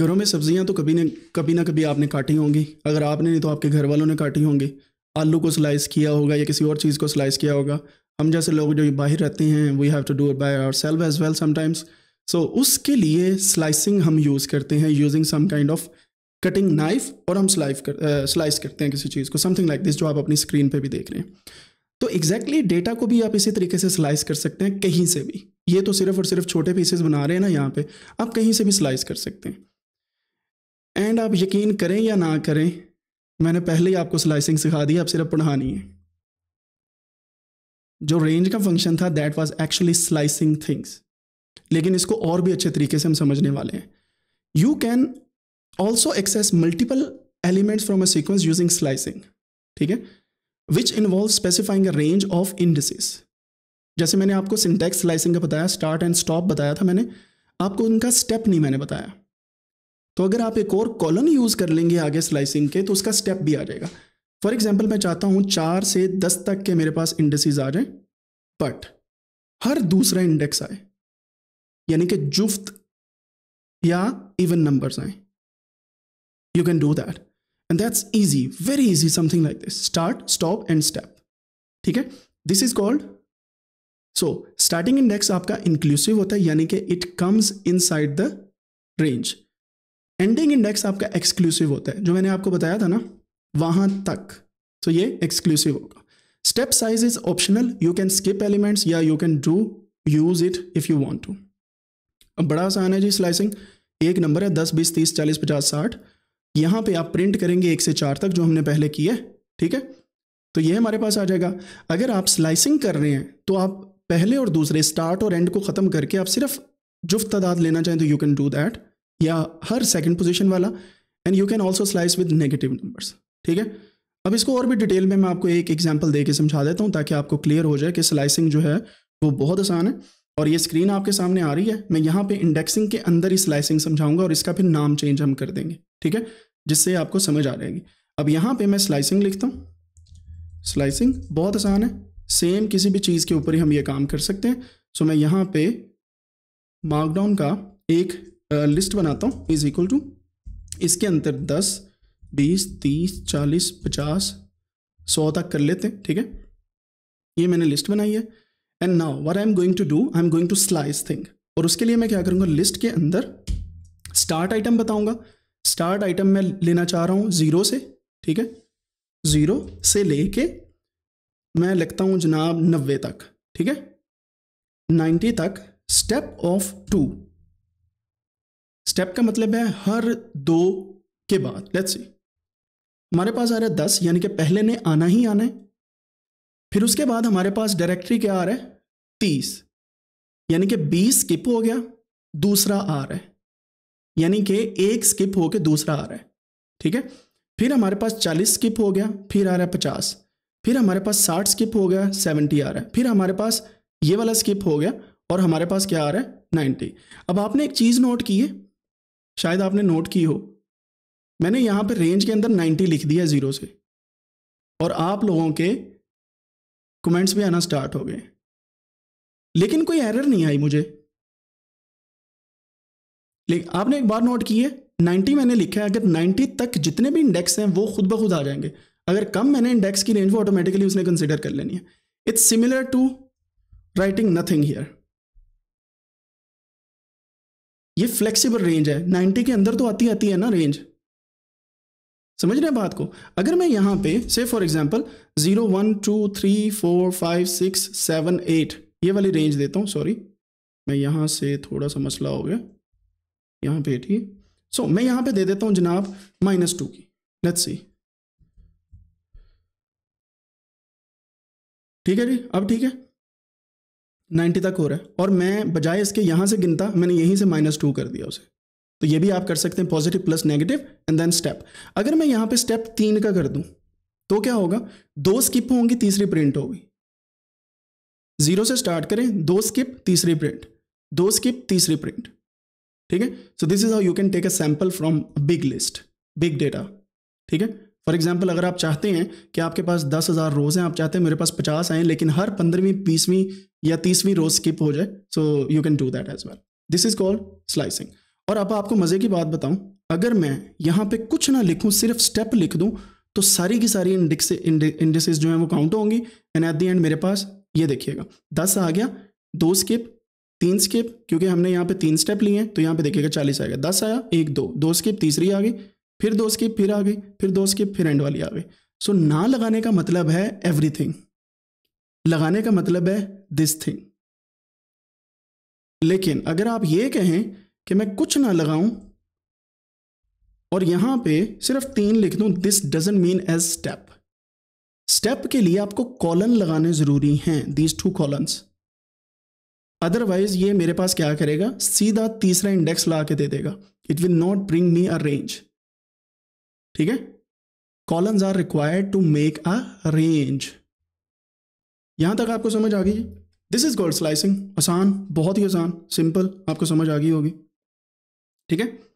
घरों में सब्जियां तो कभी ने कभी ना कभी आपने काटी होंगी अगर आपने नहीं तो आपके घर वालों ने काटी होंगी आलू को स्लाइस किया होगा या किसी और चीज़ को स्लाइस किया होगा हम जैसे लोग जो बाहर रहते हैं we have to do by our self as well sometimes so उसके लिए स्लाइसिंग हम यूज़ करते हैं using some kind of cutting knife और हम स्लाइफ कर स्लाइस uh, करते हैं किसी चीज़ को समथिंग लाइक दिस जो आप अपनी स्क्रीन पर भी देख रहे हैं तो एग्जैक्टली exactly डेटा को भी आप इसी तरीके से स्लाइस कर सकते हैं कहीं से भी ये तो सिर्फ और सिर्फ छोटे पीसेस बना रहे हैं ना यहाँ पे आप कहीं से भी स्लाइस कर सकते हैं एंड आप यकीन करें या ना करें मैंने पहले ही आपको स्लाइसिंग सिखा दी आप सिर्फ पढ़ानी है जो रेंज का फंक्शन था that was actually slicing things लेकिन इसको और भी अच्छे तरीके से हम समझने वाले हैं you can also access multiple elements from a sequence using slicing ठीक है which involve specifying a range of indices जैसे मैंने आपको सिंटेक्स स्लाइसिंग का बताया स्टार्ट एंड स्टॉप बताया था मैंने आपको उनका स्टेप नहीं मैंने बताया तो अगर आप एक और कॉलम यूज़ कर लेंगे आगे स्लाइसिंग के तो उसका स्टेप भी आ जाएगा फॉर एग्जाम्पल मैं चाहता हूँ चार से दस तक के मेरे पास इंडेक्सेस आ जाए बट हर दूसरा इंडेक्स आए यानी कि जुफ्त या इवन नंबर्स आए you can do that and that's easy very easy something like this start stop and step ठीक है this is called so starting index आपका इंक्लूसिव होता है यानी कि it comes inside the range ending index आपका exclusive होता है जो मैंने आपको बताया था ना वहां तक तो so ये एक्सक्लूसिव होगा step size is optional you can skip elements या you can do use it if you want to अब बड़ा आसान है जी स्लाइसिंग एक नंबर है दस बीस तीस चालीस पचास साठ यहाँ पे आप प्रिंट करेंगे एक से चार तक जो हमने पहले किए ठीक है तो ये हमारे पास आ जाएगा अगर आप स्लाइसिंग कर रहे हैं तो आप पहले और दूसरे स्टार्ट और एंड को ख़त्म करके आप सिर्फ जुफ्त तादाद लेना चाहें तो यू कैन डू दैट या हर सेकंड पोजीशन वाला and you can also slice with negative numbers ठीक है अब इसको और भी डिटेल में मैं आपको एक एग्जाम्पल दे के समझा देता हूँ ताकि आपको क्लियर हो जाए कि स्लाइसिंग जो है वो बहुत आसान है और ये स्क्रीन आपके सामने आ रही है मैं यहाँ पे इंडेक्सिंग के अंदर ही स्लाइसिंग समझाऊंगा और इसका फिर नाम चेंज हम कर देंगे ठीक है जिससे आपको समझ आ जाएगी अब यहाँ पे मैं स्लाइसिंग लिखता हूँ स्लाइसिंग बहुत आसान है सेम किसी भी चीज़ के ऊपर ही हम ये काम कर सकते हैं सो मैं यहाँ पे मार्कडाउन का एक लिस्ट बनाता हूँ इज इक्वल टू इसके अंदर दस बीस तीस चालीस पचास सौ तक कर लेते हैं ठीक है ये मैंने लिस्ट बनाई है and now what I am going to do I am going to slice thing और उसके लिए मैं क्या करूँगा लिस्ट के अंदर स्टार्ट आइटम बताऊँगा स्टार्ट आइटम मैं लेना चाह रहा हूँ ज़ीरो से ठीक है ज़ीरो से लेके मैं लिखता हूँ जनाब नब्बे तक ठीक है नाइन्टी तक स्टेप ऑफ टू स्टेप का मतलब है हर दो के बाद लेट्स सी हमारे पास आ रहा है दस यानी कि पहले ने आना ही आना है फिर उसके बाद हमारे पास डायरेक्टरी क्या आ रहा है तीस यानी कि बीस स्किप हो गया दूसरा आ रहा है यानी कि एक स्किप होके दूसरा आ रहा है ठीक है फिर हमारे पास चालीस स्किप हो गया फिर आ रहा है पचास फिर हमारे पास साठ स्किप हो गया सेवेंटी आ रहा है फिर हमारे पास ये वाला स्किप हो गया और हमारे पास क्या आ रहा है नाइन्टी अब आपने एक चीज़ नोट की है शायद आपने नोट की हो मैंने यहाँ पर रेंज के अंदर 90 लिख दिया ज़ीरो से और आप लोगों के कमेंट्स भी आना स्टार्ट हो गए लेकिन कोई एरर नहीं आई मुझे लेकिन आपने एक बार नोट की है 90 मैंने लिखा है अगर 90 तक जितने भी इंडेक्स हैं वो खुद ब खुद आ जाएंगे अगर कम मैंने इंडेक्स की रेंज वो ऑटोमेटिकली उसने कंसिडर कर लेनी है it's similar to writing nothing here ये फ्लेक्सिबल रेंज है 90 के अंदर तो आती आती है ना रेंज समझ रहे हैं बात को अगर मैं यहां पे से for example zero one two three four five six seven eight ये वाली रेंज देता हूँ सॉरी मैं यहां से थोड़ा सा मसला हो गया यहां पे ठीक है सो so, मैं यहां पे दे देता हूँ जनाब माइनस टू की लेट्स सी ठीक है जी अब ठीक है नाइन्टी तक हो रहा है और मैं बजाय इसके यहाँ से गिनता मैंने यहीं से माइनस टू कर दिया उसे तो ये भी आप कर सकते हैं positive plus negative and then step अगर मैं यहाँ पे स्टेप तीन का कर दूँ तो क्या होगा दो स्किप होंगी तीसरी प्रिंट होगी जीरो से स्टार्ट करें दो स्किप तीसरी प्रिंट दो स्किप तीसरी प्रिंट ठीक है so this is how you can take a sample from big list big data ठीक है फॉर एग्जाम्पल अगर आप चाहते हैं कि आपके पास दस हज़ार रोज़ हैं आप चाहते हैं मेरे पास पचास आए लेकिन हर पंद्रहवीं बीसवीं या तीसवीं रोज़ स्किप हो जाए so you can do that as well this is called slicing और अब आपको मज़े की बात बताऊं अगर मैं यहाँ पे कुछ ना लिखूं सिर्फ स्टेप लिख दूं तो सारी की सारी इंडिक्स इंडेक्सेस जो हैं वो काउंट होंगी एंड एट दी एंड मेरे पास ये देखिएगा दस आ गया दो स्किप तीन स्किप क्योंकि हमने यहाँ पे तीन स्टेप लिए हैं तो यहाँ पे देखिएगा चालीस आएगा दस आया एक दो दो स्किप तीसरी आ गई फिर दो स्किप फिर आ गई फिर दो स्किप फिर एंड वाली आ गई सो so, ना लगाने का मतलब है एवरीथिंग लगाने का मतलब है दिस थिंग लेकिन अगर आप ये कहें कि मैं कुछ ना लगाऊं और यहां पे सिर्फ तीन लिख दूं this doesn't mean as step step के लिए आपको कॉलन लगाने जरूरी हैं दीज टू कॉलन अदरवाइज ये मेरे पास क्या करेगा सीधा तीसरा इंडेक्स ला के दे देगा it will not bring me a range ठीक है columns are required to make a range यहां तक आपको समझ आ गई दिस इज गॉड स्लाइसिंग आसान बहुत ही आसान सिंपल आपको समझ आ गई होगी ठीक है